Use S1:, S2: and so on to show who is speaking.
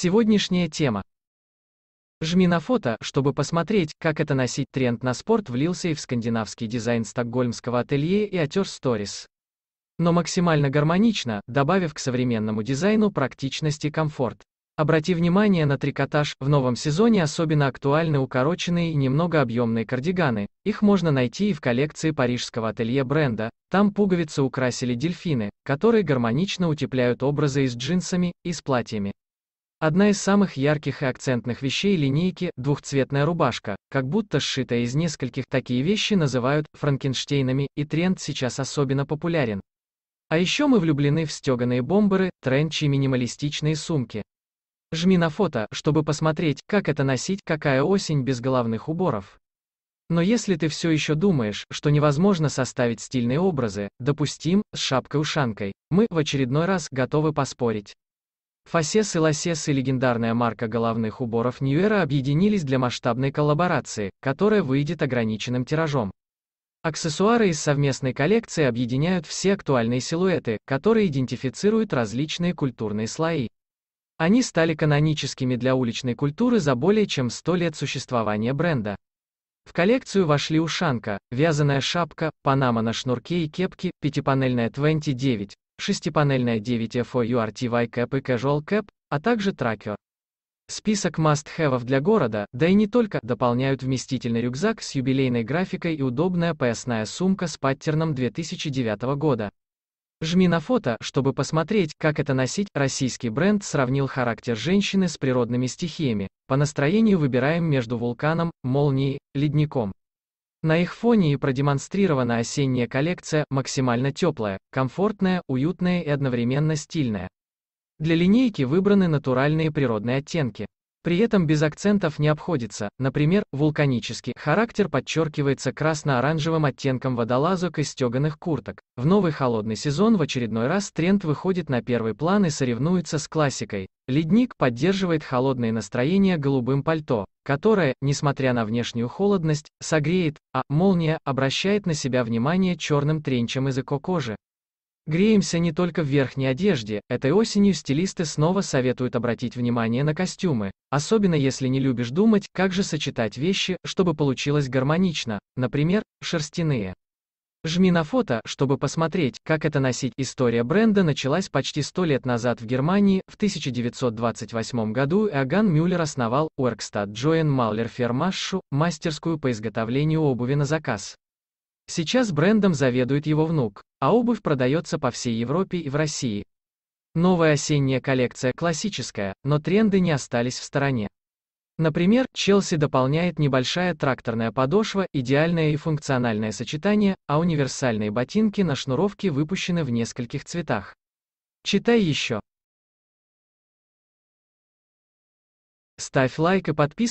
S1: Сегодняшняя тема. Жми на фото, чтобы посмотреть, как это носить тренд на спорт влился и в скандинавский дизайн стокгольмского ателье и отер сторис. Но максимально гармонично, добавив к современному дизайну практичность и комфорт. Обрати внимание на трикотаж, в новом сезоне особенно актуальны укороченные и немного объемные кардиганы, их можно найти и в коллекции парижского ателье бренда, там пуговицы украсили дельфины, которые гармонично утепляют образы и с джинсами, и с платьями. Одна из самых ярких и акцентных вещей линейки – двухцветная рубашка, как будто сшитая из нескольких. Такие вещи называют франкенштейнами, и тренд сейчас особенно популярен. А еще мы влюблены в стеганые бомберы, тренчи и минималистичные сумки. Жми на фото, чтобы посмотреть, как это носить, какая осень без головных уборов. Но если ты все еще думаешь, что невозможно составить стильные образы, допустим, с шапкой-ушанкой, мы в очередной раз готовы поспорить. Фасес и Лосес и легендарная марка головных уборов Ньюэра объединились для масштабной коллаборации, которая выйдет ограниченным тиражом. Аксессуары из совместной коллекции объединяют все актуальные силуэты, которые идентифицируют различные культурные слои. Они стали каноническими для уличной культуры за более чем 100 лет существования бренда. В коллекцию вошли ушанка, вязаная шапка, панама на шнурке и кепки, пятипанельная 29, шестипанельная 9FO URTY Cap и Casual Cap, а также тракер. Список must-have для города, да и не только, дополняют вместительный рюкзак с юбилейной графикой и удобная поясная сумка с паттерном 2009 года. Жми на фото, чтобы посмотреть, как это носить. Российский бренд сравнил характер женщины с природными стихиями. По настроению выбираем между вулканом, молнией, ледником. На их фоне и продемонстрирована осенняя коллекция, максимально теплая, комфортная, уютная и одновременно стильная. Для линейки выбраны натуральные природные оттенки. При этом без акцентов не обходится, например, вулканический характер подчеркивается красно-оранжевым оттенком водолазок и стеганых курток. В новый холодный сезон в очередной раз тренд выходит на первый план и соревнуется с классикой. Ледник поддерживает холодное настроение голубым пальто, которое, несмотря на внешнюю холодность, согреет, а молния обращает на себя внимание черным тренчем из эко-кожи. Греемся не только в верхней одежде, этой осенью стилисты снова советуют обратить внимание на костюмы, особенно если не любишь думать, как же сочетать вещи, чтобы получилось гармонично, например, шерстяные. Жми на фото, чтобы посмотреть, как это носить. История бренда началась почти 100 лет назад в Германии, в 1928 году Иоганн Мюллер основал Workstadt Joen Mauler Firmaschu, мастерскую по изготовлению обуви на заказ. Сейчас брендом заведует его внук, а обувь продается по всей Европе и в России. Новая осенняя коллекция классическая, но тренды не остались в стороне. Например, Челси дополняет небольшая тракторная подошва, идеальное и функциональное сочетание, а универсальные ботинки на шнуровке выпущены в нескольких цветах. Читай еще. Ставь лайк и подписывайся.